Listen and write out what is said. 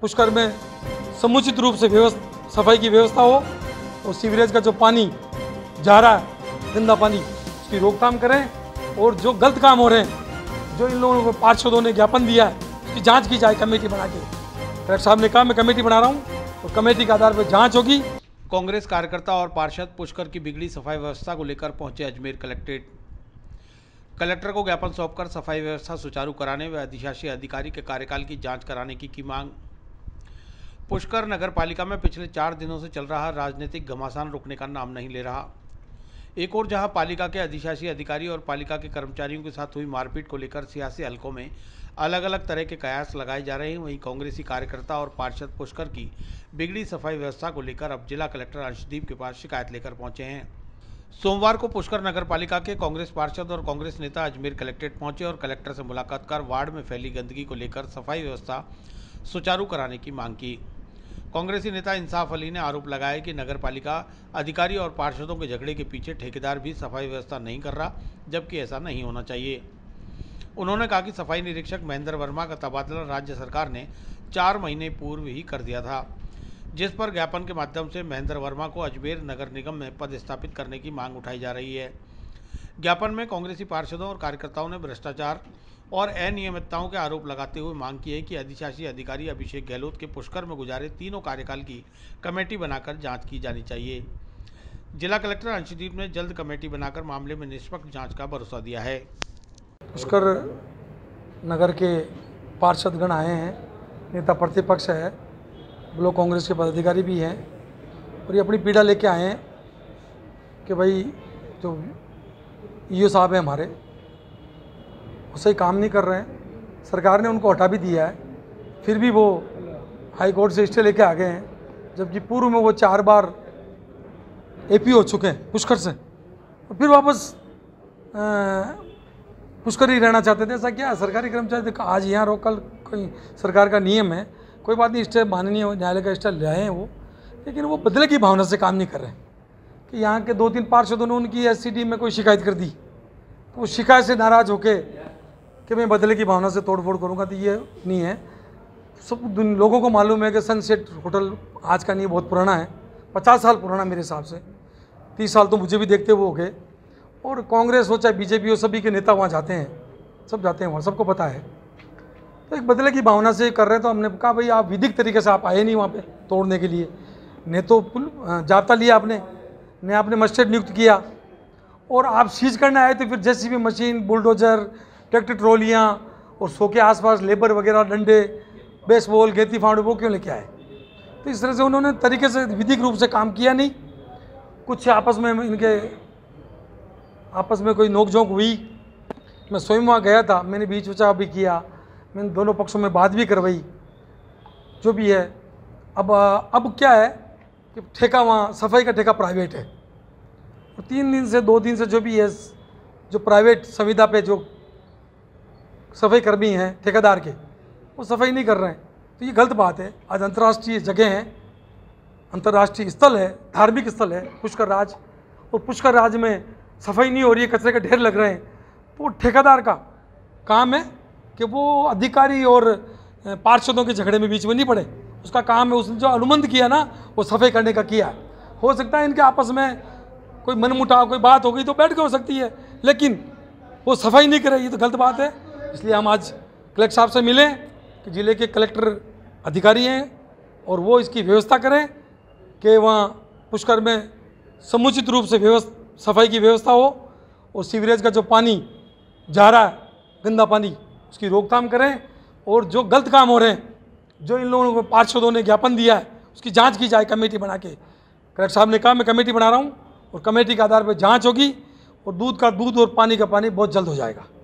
पुष्कर में समुचित रूप से सफाई की व्यवस्था हो और सीवरेज का जो पानी जा रहा है गंदा पानी उसकी रोकथाम करें और जो गलत काम हो रहे हैं जो इन लोगों को पार्षदों ने ज्ञापन दिया है उसकी जांच की जाए कमेटी बना के कलेक्टर साहब ने कहा मैं कमेटी बना रहा हूँ और तो कमेटी के आधार पर जाँच होगी कांग्रेस कार्यकर्ता और पार्षद पुष्कर की बिगड़ी सफाई व्यवस्था को लेकर पहुंचे अजमेर कलेक्ट्रेट कलेक्टर को ज्ञापन सौंपकर सफाई व्यवस्था सुचारू कराने व अधिशासी अधिकारी के कार्यकाल की जांच कराने की, की मांग पुष्कर नगर पालिका में पिछले चार दिनों से चल रहा राजनीतिक घमासान रुकने का नाम नहीं ले रहा एक और जहां पालिका के अधिशासी अधिकारी और पालिका के कर्मचारियों के साथ हुई मारपीट को लेकर सियासी हलकों में अलग अलग तरह के कयास लगाए जा रहे हैं वहीं कांग्रेसी कार्यकर्ता और पार्षद पुष्कर की बिगड़ी सफाई व्यवस्था को लेकर अब जिला कलेक्टर अंशदीप के पास शिकायत लेकर पहुंचे हैं सोमवार को पुष्कर नगर पालिका के कांग्रेस पार्षद और कांग्रेस नेता अजमेर कलेक्ट्रेट पहुंचे और कलेक्टर से मुलाकात कर वार्ड में फैली गंदगी को लेकर सफाई व्यवस्था सुचारू कराने की मांग की कांग्रेसी नेता इंसाफ अली ने आरोप लगाया कि नगर पालिका अधिकारी और पार्षदों के झगड़े के पीछे ठेकेदार भी सफाई व्यवस्था नहीं कर रहा जबकि ऐसा नहीं होना चाहिए उन्होंने कहा कि सफाई निरीक्षक महेंद्र वर्मा का तबादला राज्य सरकार ने चार महीने पूर्व ही कर दिया था जिस पर ज्ञापन के माध्यम से महेंद्र वर्मा को अजमेर नगर निगम में पदस्थापित करने की मांग उठाई जा रही है ज्ञापन में कांग्रेसी पार्षदों और कार्यकर्ताओं ने भ्रष्टाचार और अनियमितताओं के आरोप लगाते हुए मांग की है कि अधिशासी अधिकारी अभिषेक गहलोत के पुष्कर में गुजारे तीनों कार्यकाल की कमेटी बनाकर जांच की जानी चाहिए जिला कलेक्टर अंशदीप ने जल्द कमेटी बनाकर मामले में निष्पक्ष जांच का भरोसा दिया है पुष्कर नगर के पार्षदगण आए हैं नेता प्रतिपक्ष है ब्लॉक कांग्रेस के पदाधिकारी भी हैं और ये अपनी पीड़ा लेके आए हैं कि भाई जो ई साहब हैं हमारे वो सही काम नहीं कर रहे हैं सरकार ने उनको हटा भी दिया है फिर भी वो हाई कोर्ट से स्टे लेके आ गए हैं जबकि पूर्व में वो चार बार ए हो चुके हैं पुष्कर से और फिर वापस पुष्कर ही रहना चाहते थे ऐसा क्या सरकारी कर्मचारी आज यहाँ रहो कल कोई सरकार का नियम है कोई बात नहीं स्टे माननीय न्यायालय का स्टे ले आए हैं वो लेकिन वो बदले की भावना से काम नहीं कर रहे हैं कि यहाँ के दो तीन पार्षदों ने उनकी एस में कोई शिकायत कर दी तो उस शिकायत से नाराज़ होकर कि मैं बदले की भावना से तोड़फोड़ करूँगा तो ये नहीं है सब लोगों को मालूम है कि सनसेट होटल आज का नहीं बहुत पुराना है पचास साल पुराना मेरे हिसाब से तीस साल तो मुझे भी देखते हुए हो गए और कांग्रेस हो चाहे बीजेपी हो सभी के नेता वहाँ जाते हैं सब जाते हैं वहाँ सबको पता है तो एक बदले की भावना से कर रहे तो हमने कहा भाई आप विधिक तरीके से आप आए नहीं वहाँ पे तोड़ने के लिए नहीं तो जाता लिया आपने ने आपने मजिस्ट्रेट नियुक्त किया और आप सीज करने आए तो फिर जेसीबी मशीन बुलडोजर ट्रैक्टर ट्रॉलियाँ और सो के आसपास लेबर वगैरह डंडे बेसबॉल गेती फाउंड वो क्यों लेके आए तो इस तरह से उन्होंने तरीके से विधिक रूप से काम किया नहीं कुछ आपस में इनके आपस में कोई नोकझोंक हुई मैं स्वयं वहाँ गया था मैंने बीच बचाव भी किया मैंने दोनों पक्षों में बात भी करवाई जो भी है अब अब क्या है कि ठेका वहाँ सफाई का ठेका प्राइवेट है और तीन दिन से दो दिन से जो भी है जो प्राइवेट संविधा पे जो सफाई कर्मी हैं ठेकेदार के वो सफाई नहीं कर रहे हैं तो ये गलत बात है आज अंतर्राष्ट्रीय जगह हैं अंतर्राष्ट्रीय स्थल है धार्मिक स्थल है पुष्कर राज और पुष्कर राज में सफाई नहीं हो रही है कचरे के ढेर लग रहे हैं तो ठेकेदार का काम है कि वो अधिकारी और पार्षदों के झगड़े में बीच में नहीं पड़े उसका काम है उसने जो अनुबंध किया ना वो सफ़े करने का किया हो सकता है इनके आपस में कोई मनमुटाव कोई बात हो गई तो बैठ के हो सकती है लेकिन वो सफाई नहीं करे ये तो गलत बात है इसलिए हम आज कलेक्टर साहब से मिलें कि ज़िले के कलेक्टर अधिकारी हैं और वो इसकी व्यवस्था करें कि वहाँ पुष्कर में समुचित रूप से व्यवस्था सफाई की व्यवस्था हो और सीवरेज का जो पानी जा रहा है गंदा पानी उसकी रोकथाम करें और जो गलत काम हो रहे हैं जो इन लोगों को पार्षदों ने ज्ञापन दिया है उसकी जांच की जाए कमेटी बना के कलेक्टर साहब ने कहा मैं कमेटी बना रहा हूँ और कमेटी के आधार पर जाँच होगी और दूध का दूध और पानी का पानी बहुत जल्द हो जाएगा